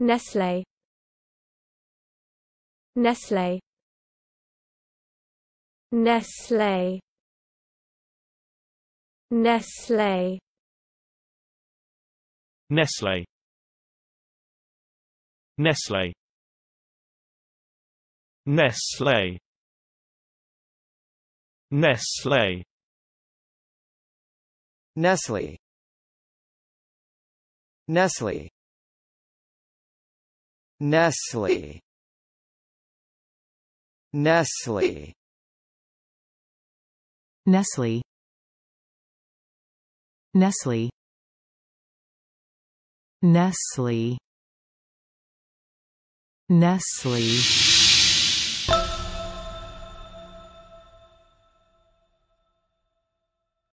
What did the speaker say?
Nestlé Nestlé Nestlé Nestlé Nestlé Nestlé Nestlé Nestlé Nestle Nestle Nestle Nestle Nestle Nestle Nestle Nestle